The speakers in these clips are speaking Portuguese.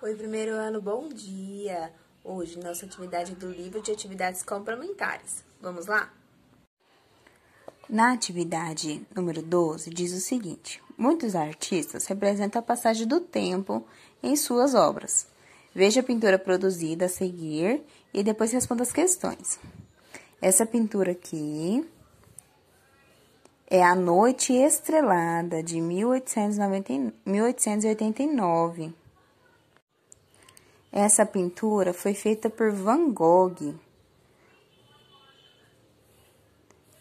Oi, primeiro ano, bom dia! Hoje, nossa atividade do livro de atividades complementares. Vamos lá? Na atividade número 12, diz o seguinte: Muitos artistas representam a passagem do tempo em suas obras. Veja a pintura produzida a seguir e depois responda as questões. Essa pintura aqui é A Noite Estrelada, de 1889. Essa pintura foi feita por Van Gogh.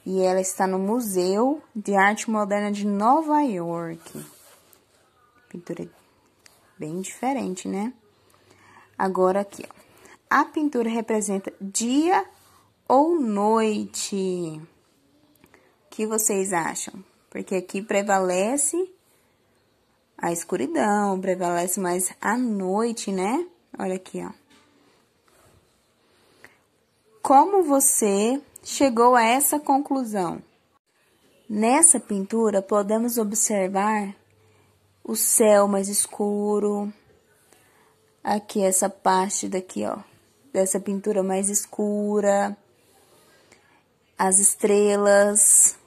E ela está no Museu de Arte Moderna de Nova York. Pintura bem diferente, né? Agora aqui, ó. A pintura representa dia ou noite. O que vocês acham? Porque aqui prevalece a escuridão, prevalece mais a noite, né? Olha aqui, ó. Como você chegou a essa conclusão? Nessa pintura podemos observar o céu mais escuro. Aqui essa parte daqui, ó, dessa pintura mais escura. As estrelas.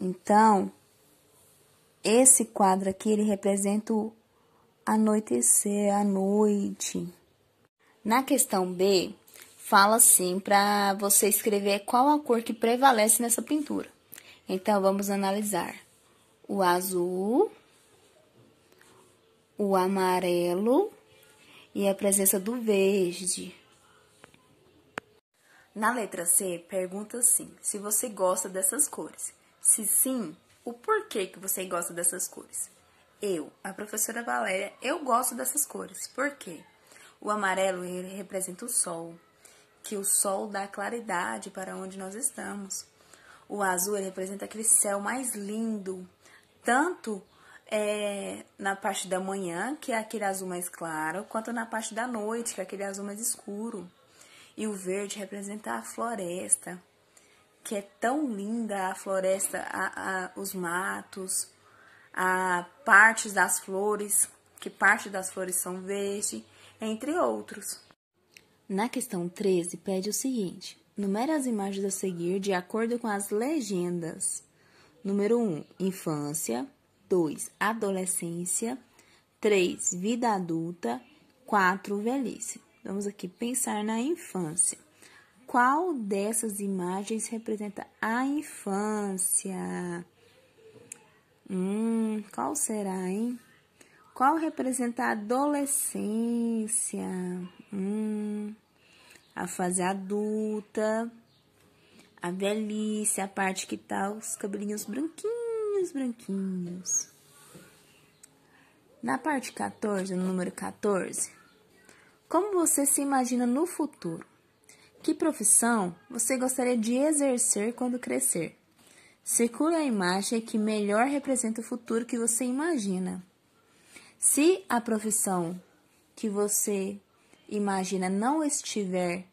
Então, esse quadro aqui ele representa o anoitecer à noite. Na questão B, fala assim para você escrever qual a cor que prevalece nessa pintura. Então vamos analisar o azul, o amarelo e a presença do verde. Na letra C, pergunta assim: se você gosta dessas cores. Se sim, o porquê que você gosta dessas cores. Eu, a professora Valéria, eu gosto dessas cores. Por quê? O amarelo ele representa o sol, que o sol dá claridade para onde nós estamos. O azul ele representa aquele céu mais lindo, tanto é, na parte da manhã, que é aquele azul mais claro, quanto na parte da noite, que é aquele azul mais escuro. E o verde representa a floresta, que é tão linda a floresta, a, a, os matos, a partes das flores, que parte das flores são verde, entre outros. Na questão 13, pede o seguinte: numere as imagens a seguir de acordo com as legendas. Número 1, infância. 2, adolescência. 3, vida adulta. 4, velhice. Vamos aqui pensar na infância. Qual dessas imagens representa a infância? Hum, qual será, hein? Qual representa a adolescência? Hum, a fase adulta, a velhice, a parte que tá os cabelinhos branquinhos, branquinhos. Na parte 14, no número 14, como você se imagina no futuro? Que profissão você gostaria de exercer quando crescer? Circula a imagem que melhor representa o futuro que você imagina. Se a profissão que você imagina não estiver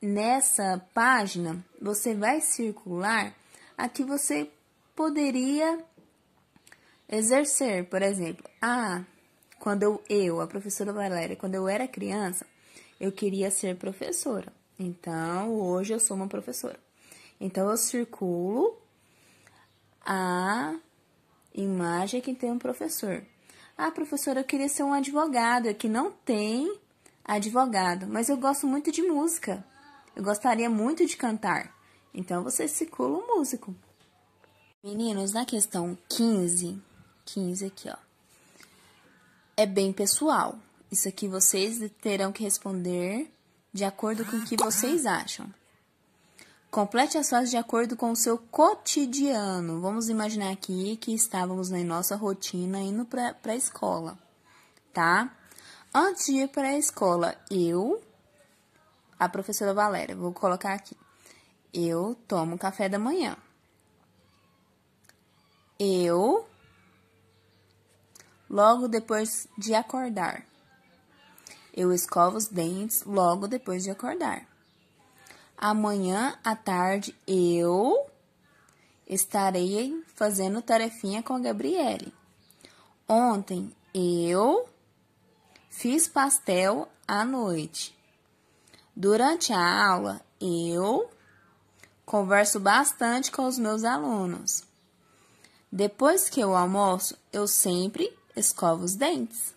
nessa página, você vai circular a que você poderia exercer, por exemplo, ah, quando eu, eu, a professora Valéria, quando eu era criança, eu queria ser professora. Então, hoje eu sou uma professora. Então, eu circulo a imagem que tem um professor. Ah, professora, eu queria ser um advogado, que não tem advogado, mas eu gosto muito de música. Eu gostaria muito de cantar. Então você circula o músico. Meninos, na questão 15, 15 aqui, ó. É bem pessoal. Isso aqui vocês terão que responder de acordo com o que vocês acham. Complete as frases de acordo com o seu cotidiano. Vamos imaginar aqui que estávamos na nossa rotina indo para a escola, tá? Antes de ir para a escola, eu, a professora Valéria, vou colocar aqui. Eu tomo café da manhã. Eu, logo depois de acordar. Eu escovo os dentes logo depois de acordar. Amanhã à tarde eu estarei fazendo tarefinha com a Gabriele. Ontem eu fiz pastel à noite. Durante a aula eu converso bastante com os meus alunos. Depois que eu almoço, eu sempre escovo os dentes.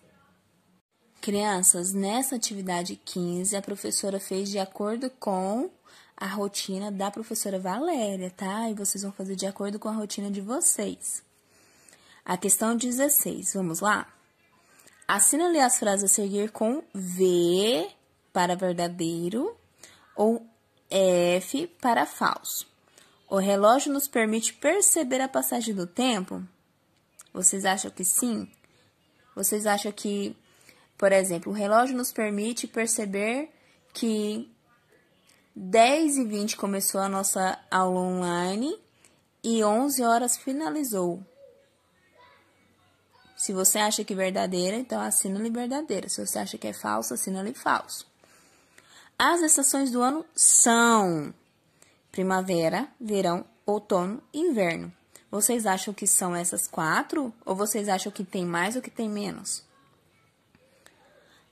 Crianças, nessa atividade 15, a professora fez de acordo com a rotina da professora Valéria, tá? E vocês vão fazer de acordo com a rotina de vocês. A questão 16, vamos lá? Assinale as frases a seguir com V para verdadeiro ou F para falso. O relógio nos permite perceber a passagem do tempo? Vocês acham que sim? Vocês acham que, por exemplo, o relógio nos permite perceber que 10 e 20 começou a nossa aula online e 11 horas finalizou. Se você acha que é verdadeira, então assina-lhe verdadeira. Se você acha que é falsa, assina-lhe falso. As estações do ano são primavera, verão, outono e inverno. Vocês acham que são essas quatro? Ou vocês acham que tem mais ou que tem menos?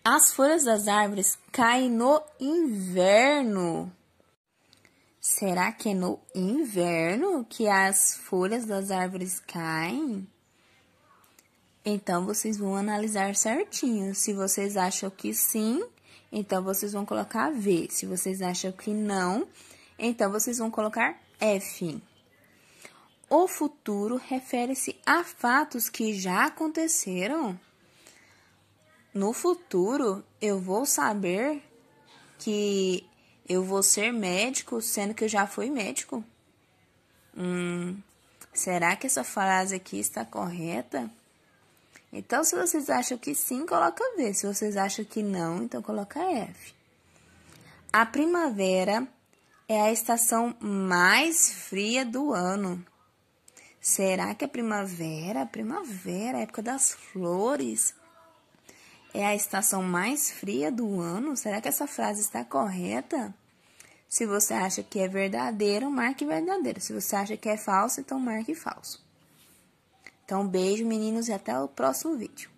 As folhas das árvores caem no inverno. Será que é no inverno que as folhas das árvores caem? Então vocês vão analisar certinho. Se vocês acham que sim, então vocês vão colocar V. Se vocês acham que não, então vocês vão colocar F. O futuro refere-se a fatos que já aconteceram no futuro eu vou saber que eu vou ser médico, sendo que eu já fui médico? Hum, será que essa frase aqui está correta? Então, se vocês acham que sim, coloca V. Se vocês acham que não, então coloca F. A primavera é a estação mais fria do ano. Será que a primavera, a primavera, a época das flores, é a estação mais fria do ano? Será que essa frase está correta? Se você acha que é verdadeiro, marque verdadeiro. Se você acha que é falso, então marque falso. Então, beijo, meninos, e até o próximo vídeo.